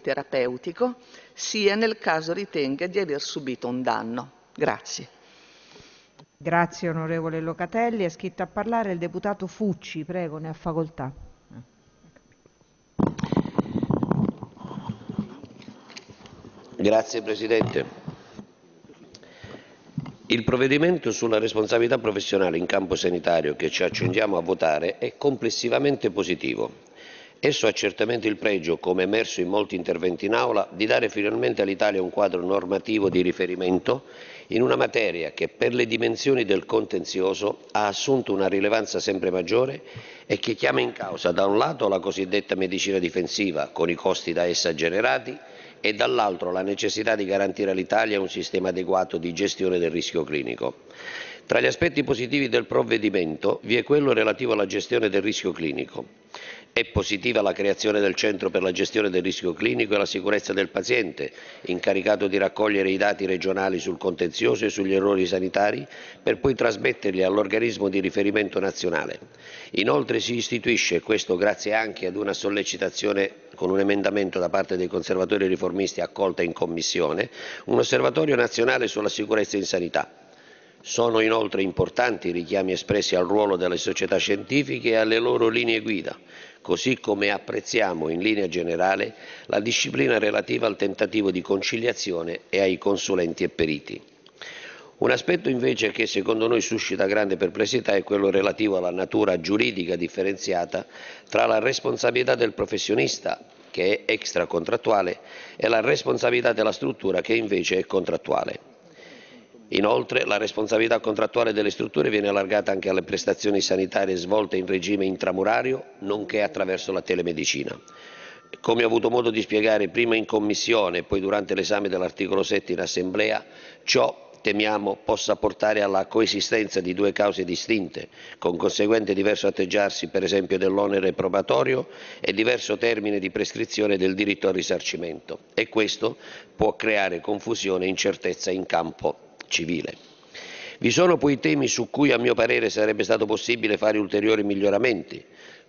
terapeutico, sia nel caso ritenga di aver subito un danno. Grazie. Grazie onorevole Locatelli. È scritto a parlare il deputato Fucci. Prego, ne ha facoltà. Grazie Presidente. Il provvedimento sulla responsabilità professionale in campo sanitario che ci accingiamo a votare è complessivamente positivo, Esso ha certamente il pregio, come emerso in molti interventi in aula, di dare finalmente all'Italia un quadro normativo di riferimento in una materia che per le dimensioni del contenzioso ha assunto una rilevanza sempre maggiore e che chiama in causa da un lato la cosiddetta medicina difensiva con i costi da essa generati e dall'altro la necessità di garantire all'Italia un sistema adeguato di gestione del rischio clinico. Tra gli aspetti positivi del provvedimento vi è quello relativo alla gestione del rischio clinico. È positiva la creazione del Centro per la gestione del rischio clinico e la sicurezza del paziente, incaricato di raccogliere i dati regionali sul contenzioso e sugli errori sanitari per poi trasmetterli all'organismo di riferimento nazionale. Inoltre si istituisce, questo grazie anche ad una sollecitazione con un emendamento da parte dei conservatori riformisti accolta in Commissione, un osservatorio nazionale sulla sicurezza in sanità. Sono inoltre importanti i richiami espressi al ruolo delle società scientifiche e alle loro linee guida, così come apprezziamo in linea generale la disciplina relativa al tentativo di conciliazione e ai consulenti e periti. Un aspetto invece che secondo noi suscita grande perplessità è quello relativo alla natura giuridica differenziata tra la responsabilità del professionista, che è extracontrattuale, e la responsabilità della struttura, che invece è contrattuale. Inoltre la responsabilità contrattuale delle strutture viene allargata anche alle prestazioni sanitarie svolte in regime intramurario, nonché attraverso la telemedicina. Come ho avuto modo di spiegare prima in Commissione e poi durante l'esame dell'articolo 7 in Assemblea, ciò temiamo possa portare alla coesistenza di due cause distinte, con conseguente diverso atteggiarsi per esempio dell'onere probatorio e diverso termine di prescrizione del diritto al risarcimento e questo può creare confusione e incertezza in campo civile. Vi sono poi temi su cui a mio parere sarebbe stato possibile fare ulteriori miglioramenti.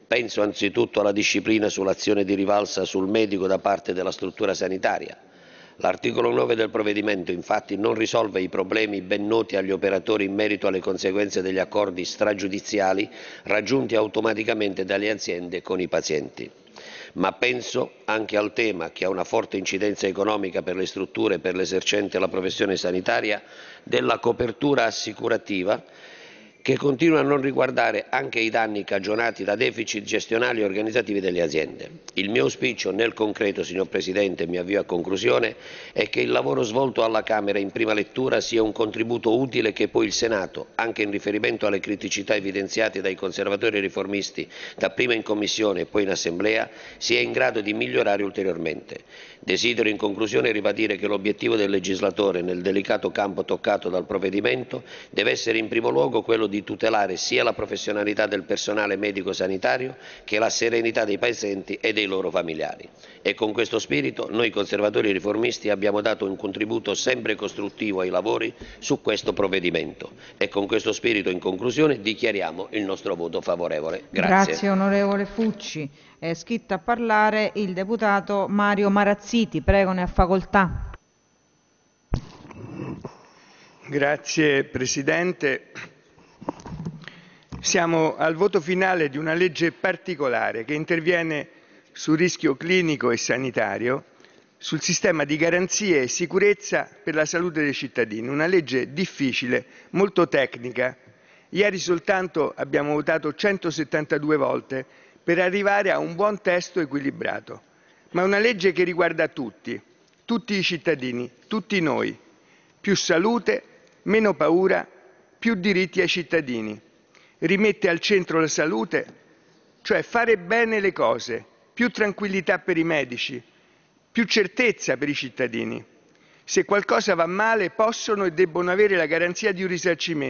Penso anzitutto alla disciplina sull'azione di rivalsa sul medico da parte della struttura sanitaria. L'articolo 9 del provvedimento infatti non risolve i problemi ben noti agli operatori in merito alle conseguenze degli accordi stragiudiziali raggiunti automaticamente dalle aziende con i pazienti ma penso anche al tema che ha una forte incidenza economica per le strutture e per l'esercente la professione sanitaria della copertura assicurativa che continua a non riguardare anche i danni cagionati da deficit gestionali e organizzativi delle aziende. Il mio auspicio nel concreto, signor Presidente, e mi avvio a conclusione, è che il lavoro svolto alla Camera in prima lettura sia un contributo utile che poi il Senato, anche in riferimento alle criticità evidenziate dai conservatori e riformisti, dapprima in Commissione e poi in Assemblea, sia in grado di migliorare ulteriormente. Desidero in conclusione ribadire che l'obiettivo del legislatore nel delicato campo toccato dal provvedimento deve essere in primo luogo quello di di tutelare sia la professionalità del personale medico-sanitario che la serenità dei pazienti e dei loro familiari. E con questo spirito noi conservatori riformisti abbiamo dato un contributo sempre costruttivo ai lavori su questo provvedimento e con questo spirito in conclusione dichiariamo il nostro voto favorevole. Grazie. Grazie onorevole Fucci. È scritto a parlare il deputato Mario Marazziti. Prego, ne ha facoltà. Grazie Presidente siamo al voto finale di una legge particolare che interviene sul rischio clinico e sanitario, sul sistema di garanzie e sicurezza per la salute dei cittadini, una legge difficile, molto tecnica. Ieri soltanto abbiamo votato 172 volte per arrivare a un buon testo equilibrato, ma una legge che riguarda tutti, tutti i cittadini, tutti noi. Più salute, meno paura, più diritti ai cittadini rimette al centro la salute, cioè fare bene le cose, più tranquillità per i medici, più certezza per i cittadini. Se qualcosa va male possono e debbono avere la garanzia di un risarcimento